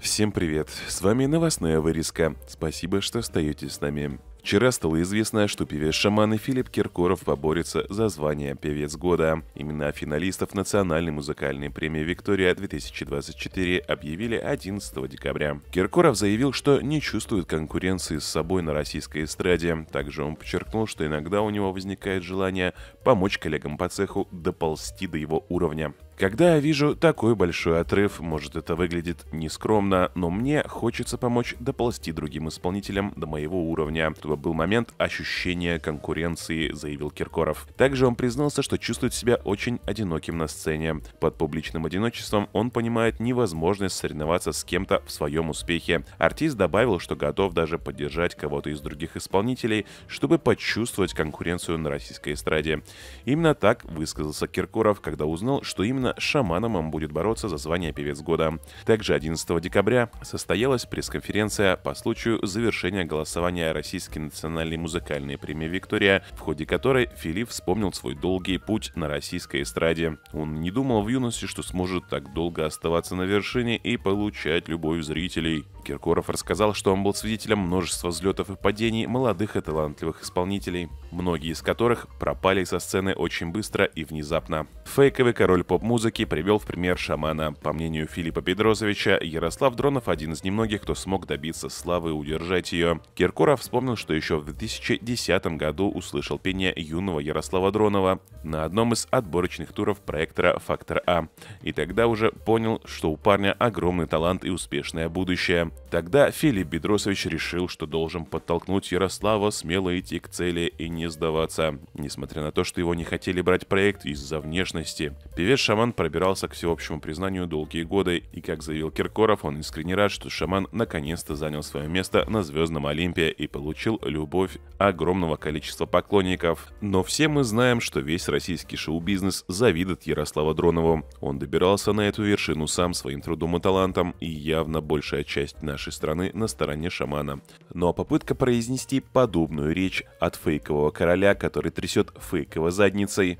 Всем привет, с вами новостная вырезка. Спасибо, что остаетесь с нами. Вчера стало известно, что певец-шаман и Филипп Киркоров поборется за звание «Певец года». Имена финалистов Национальной музыкальной премии «Виктория-2024» объявили 11 декабря. Киркоров заявил, что не чувствует конкуренции с собой на российской эстраде. Также он подчеркнул, что иногда у него возникает желание помочь коллегам по цеху доползти до его уровня. Когда я вижу такой большой отрыв, может это выглядит нескромно, но мне хочется помочь доползти другим исполнителям до моего уровня, Это был момент ощущения конкуренции, заявил Киркоров. Также он признался, что чувствует себя очень одиноким на сцене. Под публичным одиночеством он понимает невозможность соревноваться с кем-то в своем успехе. Артист добавил, что готов даже поддержать кого-то из других исполнителей, чтобы почувствовать конкуренцию на российской эстраде. Именно так высказался Киркоров, когда узнал, что именно Именно шаманом он будет бороться за звание певец года. Также 11 декабря состоялась пресс-конференция по случаю завершения голосования Российской национальной музыкальной премии «Виктория», в ходе которой Филипп вспомнил свой долгий путь на российской эстраде. Он не думал в юности, что сможет так долго оставаться на вершине и получать любовь зрителей. Киркоров рассказал, что он был свидетелем множества взлетов и падений молодых и талантливых исполнителей, многие из которых пропали со сцены очень быстро и внезапно. Фейковый король поп-музыки музыки привел в пример шамана. По мнению Филиппа Бедрозовича, Ярослав Дронов один из немногих, кто смог добиться славы и удержать ее. Киркоров вспомнил, что еще в 2010 году услышал пение юного Ярослава Дронова на одном из отборочных туров проектора «Фактор А». И тогда уже понял, что у парня огромный талант и успешное будущее. Тогда Филипп Бедросович решил, что должен подтолкнуть Ярослава смело идти к цели и не сдаваться. Несмотря на то, что его не хотели брать проект из-за внешности. Певец-шаман шаман пробирался к всеобщему признанию долгие годы, и, как заявил Киркоров, он искренне рад, что шаман наконец-то занял свое место на Звездном Олимпе и получил любовь огромного количества поклонников. Но все мы знаем, что весь российский шоу-бизнес завидит Ярославу Дронову. Он добирался на эту вершину сам своим трудом и талантом, и явно большая часть нашей страны на стороне шамана. Но ну, а попытка произнести подобную речь от фейкового короля, который трясет фейковой задницей,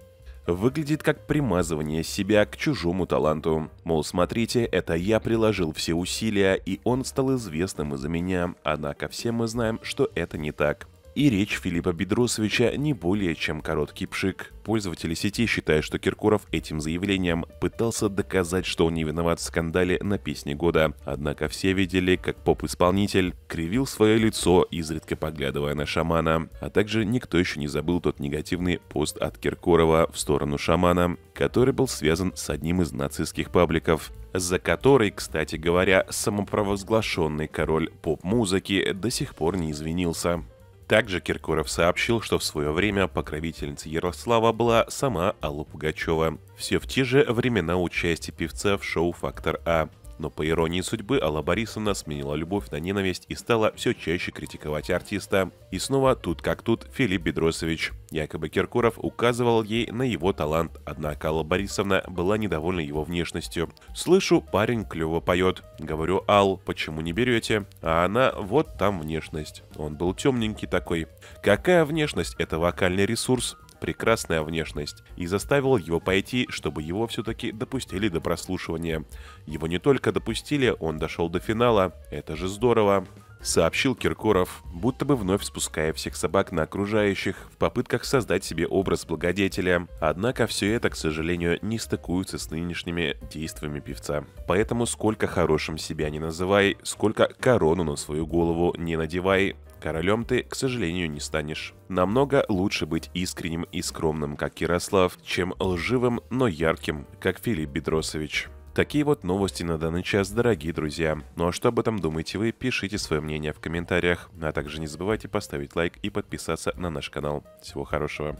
выглядит как примазывание себя к чужому таланту. Мол, смотрите, это я приложил все усилия, и он стал известным из-за меня, однако все мы знаем, что это не так и речь Филиппа Бедросовича не более чем короткий пшик. Пользователи сети считают, что Киркоров этим заявлением пытался доказать, что он не виноват в скандале на песне года. Однако все видели, как поп-исполнитель кривил свое лицо, изредка поглядывая на шамана. А также никто еще не забыл тот негативный пост от Киркорова в сторону шамана, который был связан с одним из нацистских пабликов за который, кстати говоря, самопровозглашенный король поп-музыки до сих пор не извинился. Также Киркоров сообщил, что в свое время покровительницей Ярослава была сама Алла Пугачева. Все в те же времена участие певца в шоу «Фактор А». Но по иронии судьбы Алла Борисовна сменила любовь на ненависть и стала все чаще критиковать артиста. И снова тут как тут Филипп Бедросович. Якобы Киркоров указывал ей на его талант, однако Алла Борисовна была недовольна его внешностью. «Слышу, парень клево поет». Говорю, Ал, почему не берете? А она, вот там внешность. Он был темненький такой. Какая внешность? Это вокальный ресурс прекрасная внешность и заставил его пойти, чтобы его все-таки допустили до прослушивания. Его не только допустили, он дошел до финала, это же здорово сообщил Киркоров, будто бы вновь спуская всех собак на окружающих в попытках создать себе образ благодетеля. Однако все это, к сожалению, не стыкуется с нынешними действиями певца. Поэтому сколько хорошим себя не называй, сколько корону на свою голову не надевай, Королем ты, к сожалению, не станешь. Намного лучше быть искренним и скромным, как Ярослав, чем лживым, но ярким, как Филипп Бедросович. Такие вот новости на данный час, дорогие друзья. Ну а что об этом думаете вы, пишите свое мнение в комментариях. А также не забывайте поставить лайк и подписаться на наш канал. Всего хорошего.